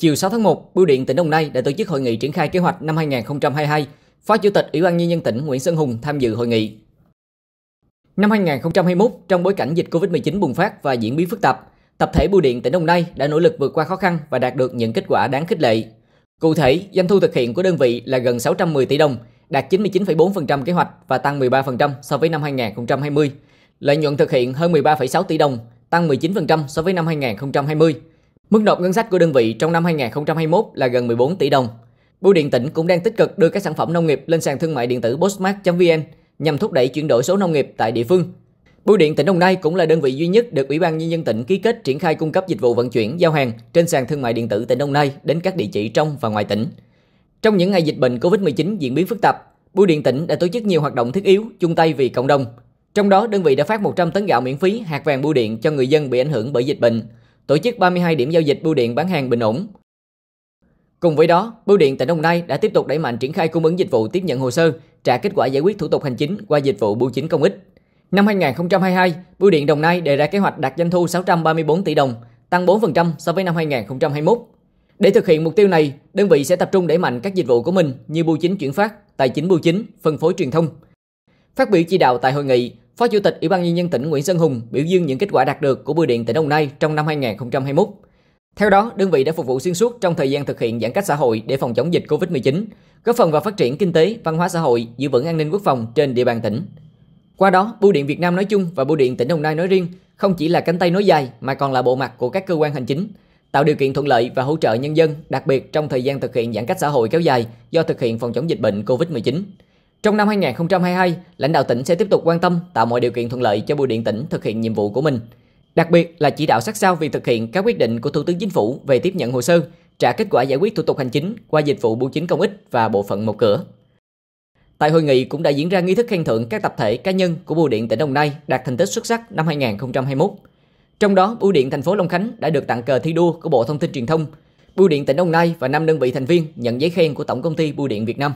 Chiều 6 tháng 1, Bưu điện tỉnh Đồng Nai đã tổ chức hội nghị triển khai kế hoạch năm 2022. Phó Chủ tịch Ủy ban nhân dân tỉnh Nguyễn Sơn Hùng tham dự hội nghị. Năm 2021, trong bối cảnh dịch Covid-19 bùng phát và diễn biến phức tạp, tập thể Bưu điện tỉnh Đồng Nai đã nỗ lực vượt qua khó khăn và đạt được những kết quả đáng khích lệ. Cụ thể, doanh thu thực hiện của đơn vị là gần 610 tỷ đồng, đạt 99,4% kế hoạch và tăng 13% so với năm 2020. Lợi nhuận thực hiện hơn 13,6 tỷ đồng, tăng 19% so với năm 2020 Mức nộp ngân sách của đơn vị trong năm 2021 là gần 14 tỷ đồng. Bưu điện tỉnh cũng đang tích cực đưa các sản phẩm nông nghiệp lên sàn thương mại điện tử postmark.vn nhằm thúc đẩy chuyển đổi số nông nghiệp tại địa phương. Bưu điện tỉnh Đồng Nai cũng là đơn vị duy nhất được Ủy ban nhân dân tỉnh ký kết triển khai cung cấp dịch vụ vận chuyển giao hàng trên sàn thương mại điện tử tỉnh Đồng Nai đến các địa chỉ trong và ngoài tỉnh. Trong những ngày dịch bệnh COVID-19 diễn biến phức tạp, Bưu điện tỉnh đã tổ chức nhiều hoạt động thiết yếu chung tay vì cộng đồng. Trong đó, đơn vị đã phát 100 tấn gạo miễn phí hạt vàng bưu điện cho người dân bị ảnh hưởng bởi dịch bệnh tổ chức 32 điểm giao dịch bưu điện bán hàng bình ổn. Cùng với đó, Bưu điện tỉnh Đồng Nai đã tiếp tục đẩy mạnh triển khai cung ứng dịch vụ tiếp nhận hồ sơ, trả kết quả giải quyết thủ tục hành chính qua dịch vụ bưu chính công ích. Năm 2022, Bưu điện Đồng Nai đề ra kế hoạch đạt doanh thu 634 tỷ đồng, tăng 4% so với năm 2021. Để thực hiện mục tiêu này, đơn vị sẽ tập trung đẩy mạnh các dịch vụ của mình như bưu chính chuyển phát, tài chính bưu chính, phân phối truyền thông. Phát biểu chỉ đạo tại hội nghị, Phó Chủ tịch Ủy ban nhân dân tỉnh Nguyễn Sơn Hùng biểu dương những kết quả đạt được của Bưu điện tỉnh Đồng Nai trong năm 2021. Theo đó, đơn vị đã phục vụ xuyên suốt trong thời gian thực hiện giãn cách xã hội để phòng chống dịch COVID-19, góp phần vào phát triển kinh tế, văn hóa xã hội, giữ vững an ninh quốc phòng trên địa bàn tỉnh. Qua đó, Bưu điện Việt Nam nói chung và Bưu điện tỉnh Đồng Nai nói riêng không chỉ là cánh tay nối dài mà còn là bộ mặt của các cơ quan hành chính, tạo điều kiện thuận lợi và hỗ trợ nhân dân, đặc biệt trong thời gian thực hiện giãn cách xã hội kéo dài do thực hiện phòng chống dịch bệnh COVID-19. Trong năm 2022, lãnh đạo tỉnh sẽ tiếp tục quan tâm tạo mọi điều kiện thuận lợi cho bưu điện tỉnh thực hiện nhiệm vụ của mình. Đặc biệt là chỉ đạo sát sao việc thực hiện các quyết định của Thủ tướng Chính phủ về tiếp nhận hồ sơ, trả kết quả giải quyết thủ tục hành chính qua dịch vụ bưu chính công ích và bộ phận một cửa. Tại hội nghị cũng đã diễn ra nghi thức khen thưởng các tập thể cá nhân của Bưu điện tỉnh Đồng Nai đạt thành tích xuất sắc năm 2021. Trong đó, Bưu điện thành phố Long Khánh đã được tặng cờ thi đua của Bộ Thông tin Truyền thông. Bưu điện tỉnh Đồng Nai và năm đơn vị thành viên nhận giấy khen của Tổng công ty Bưu điện Việt Nam.